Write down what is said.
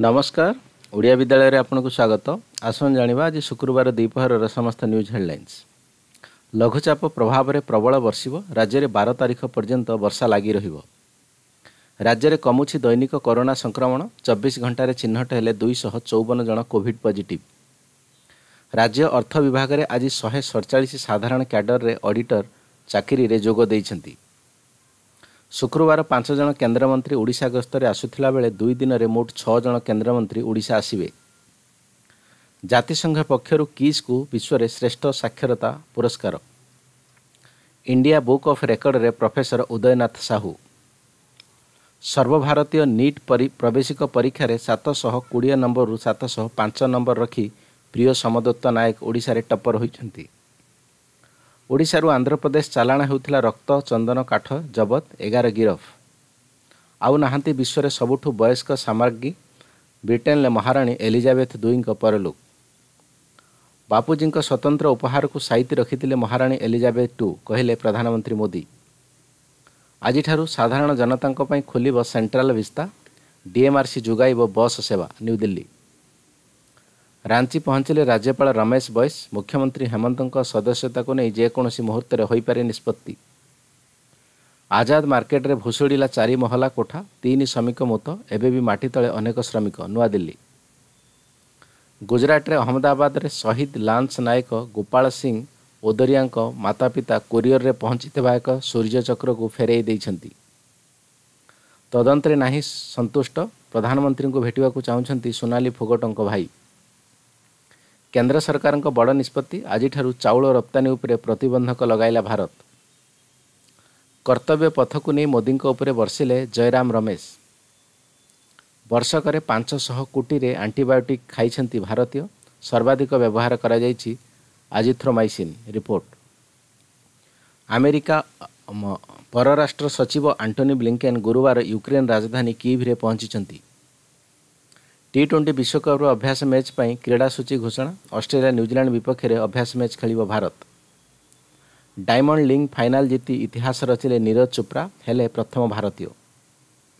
ନମସ୍କାର ଓଡ଼ିଆ ବିଦ୍ୟାଳୟରେ ଆପଣଙ୍କୁ ସ୍ୱାଗତ ଆସନ୍ତୁ ଜାଣିବା ଆଜି ଶୁକ୍ରବାର ଦ୍ୱିପହରର ସମସ୍ତ ନ୍ୟୁଜ୍ ହେଡ଼ଲାଇନ୍ସ ଲଘୁଚାପ ପ୍ରଭାବରେ ପ୍ରବଳ ବର୍ଷିବ ରାଜ୍ୟରେ ବାର ତାରିଖ ପର୍ଯ୍ୟନ୍ତ ବର୍ଷା ଲାଗି ରହିବ ରାଜ୍ୟରେ କମୁଛି ଦୈନିକ କରୋନା ସଂକ୍ରମଣ ଚବିଶ ଘଣ୍ଟାରେ ଚିହ୍ନଟ ହେଲେ ଦୁଇଶହ ଚଉବନ ଜଣ କୋଭିଡ୍ ପଜିଟିଭ୍ ରାଜ୍ୟ ଅର୍ଥ ବିଭାଗରେ ଆଜି ଶହେ ସଡ଼ଚାଳିଶ ସାଧାରଣ କ୍ୟାଡରରେ ଅଡିଟର ଚାକିରିରେ ଯୋଗ ଦେଇଛନ୍ତି ଶୁକ୍ରବାର ପାଞ୍ଚ ଜଣ କେନ୍ଦ୍ରମନ୍ତ୍ରୀ ଓଡ଼ିଶା ଗସ୍ତରେ ଆସୁଥିଲା ବେଳେ ଦୁଇ ଦିନରେ ମୋଟ ଛଅ ଜଣ କେନ୍ଦ୍ରମନ୍ତ୍ରୀ ଓଡ଼ିଶା ଆସିବେ ଜାତିସଂଘ ପକ୍ଷରୁ କିସ୍କୁ ବିଶ୍ୱରେ ଶ୍ରେଷ୍ଠ ସାକ୍ଷରତା ପୁରସ୍କାର ଇଣ୍ଡିଆ ବୁକ୍ ଅଫ୍ ରେକର୍ଡ଼ରେ ପ୍ରଫେସର ଉଦୟନାଥ ସାହୁ ସର୍ବଭାରତୀୟ ନିଟ୍ ପରି ପ୍ରବେଶିକ ପରୀକ୍ଷାରେ ସାତଶହ କୋଡ଼ିଏ ନମ୍ବରରୁ ସାତଶହ ପାଞ୍ଚ ନମ୍ବର ରଖି ପ୍ରିୟ ସମଦତ୍ତ ନାୟକ ଓଡ଼ିଶାରେ ଟପର ହୋଇଛନ୍ତି ଓଡ଼ିଶାରୁ ଆନ୍ଧ୍ରପ୍ରଦେଶ ଚାଲାଣ ହେଉଥିଲା ରକ୍ତ ଚନ୍ଦନ କାଠ ଜବତ ଏଗାର ଗିରଫ ଆଉ ନାହାନ୍ତି ବିଶ୍ୱରେ ସବୁଠୁ ବୟସ୍କ ସାମଗ୍ରୀ ବ୍ରିଟେନ୍ରେ ମହାରାଣୀ ଏଲିଜାବେଥ ଦୁଇଙ୍କ ପରଲୋକ ବାପୁଜୀଙ୍କ ସ୍ୱତନ୍ତ୍ର ଉପହାରକୁ ସାଇତି ରଖିଥିଲେ ମହାରାଣୀ ଏଲିଜାବେଥ ଟୁ କହିଲେ ପ୍ରଧାନମନ୍ତ୍ରୀ ମୋଦି ଆଜିଠାରୁ ସାଧାରଣ ଜନତାଙ୍କ ପାଇଁ ଖୋଲିବ ସେଣ୍ଟ୍ରାଲ ଭିସ୍ତା ଡିଏମ୍ଆର୍ସି ଯୋଗାଇବ ବସ୍ ସେବା ନ୍ୟୁଦିଲ୍ଲୀ ରାଞ୍ଚି ପହଞ୍ଚିଲେ ରାଜ୍ୟପାଳ ରମେଶ ବୈଶ ମୁଖ୍ୟମନ୍ତ୍ରୀ ହେମନ୍ତଙ୍କ ସଦସ୍ୟତାକୁ ନେଇ ଯେକୌଣସି ମୁହୂର୍ତ୍ତରେ ହୋଇପାରେ ନିଷ୍ପତ୍ତି ଆଜାଦ ମାର୍କେଟରେ ଭୁଶୁଡ଼ିଲା ଚାରି ମହଲା କୋଠା ତିନି ଶ୍ରମିକ ମୃତ ଏବେ ବି ମାଟି ତଳେ ଅନେକ ଶ୍ରମିକ ନୂଆଦିଲ୍ଲୀ ଗୁଜରାଟରେ ଅହମ୍ମଦାବାଦରେ ଶହୀଦ ଲାନ୍ସ ନାୟକ ଗୋପାଳ ସିଂ ଓଦରିଆଙ୍କ ମାତାପିତା କୋରିଅରରେ ପହଞ୍ଚିଥିବା ଏକ ସୂର୍ଯ୍ୟଚକ୍ରକୁ ଫେରାଇ ଦେଇଛନ୍ତି ତଦନ୍ତରେ ନାହିଁ ସନ୍ତୁଷ୍ଟ ପ୍ରଧାନମନ୍ତ୍ରୀଙ୍କୁ ଭେଟିବାକୁ ଚାହୁଁଛନ୍ତି ସୋନାଲି ଫୋଗଟଙ୍କ ଭାଇ କେନ୍ଦ୍ର ସରକାରଙ୍କ ବଡ଼ ନିଷ୍ପତ୍ତି ଆଜିଠାରୁ ଚାଉଳ ରପ୍ତାନୀ ଉପରେ ପ୍ରତିବନ୍ଧକ ଲଗାଇଲା ଭାରତ କର୍ତ୍ତବ୍ୟ ପଥକୁ ନେଇ ମୋଦିଙ୍କ ଉପରେ ବର୍ଷିଲେ ଜୟରାମ ରମେଶ ବର୍ଷକରେ ପାଞ୍ଚଶହ କୋଟିରେ ଆଣ୍ଟିବାୟୋଟିକ୍ ଖାଇଛନ୍ତି ଭାରତୀୟ ସର୍ବାଧିକ ବ୍ୟବହାର କରାଯାଇଛି ଆଜିଥ୍ରୋମାଇସିନ୍ ରିପୋର୍ଟ ଆମେରିକା ପରରାଷ୍ଟ୍ର ସଚିବ ଆଣ୍ଟୋନି ବ୍ଲିଙ୍କେନ୍ ଗୁରୁବାର ୟୁକ୍ରେନ୍ ରାଜଧାନୀ କିଭ୍ରେ ପହଞ୍ଚିଛନ୍ତି ଟି ଟ୍ୱେଣ୍ଟି ବିଶ୍ୱକପ୍ର ଅଭ୍ୟାସ ମ୍ୟାଚ୍ ପାଇଁ କ୍ରୀଡ଼ା ସୂଚୀ ଘୋଷଣା ଅଷ୍ଟ୍ରେଲିଆ ନ୍ୟୁଜିଲାଣ୍ଡ ବିପକ୍ଷରେ ଅଭ୍ୟାସ ମ୍ୟାଚ୍ ଖେଳିବ ଭାରତ ଡାଇମଣ୍ଡ ଲିଙ୍ଗ୍ ଫାଇନାଲ୍ ଜିତି ଇତିହାସ ରଚିଲେ ନିରଜ ଚୋପ୍ରା ହେଲେ ପ୍ରଥମ ଭାରତୀୟ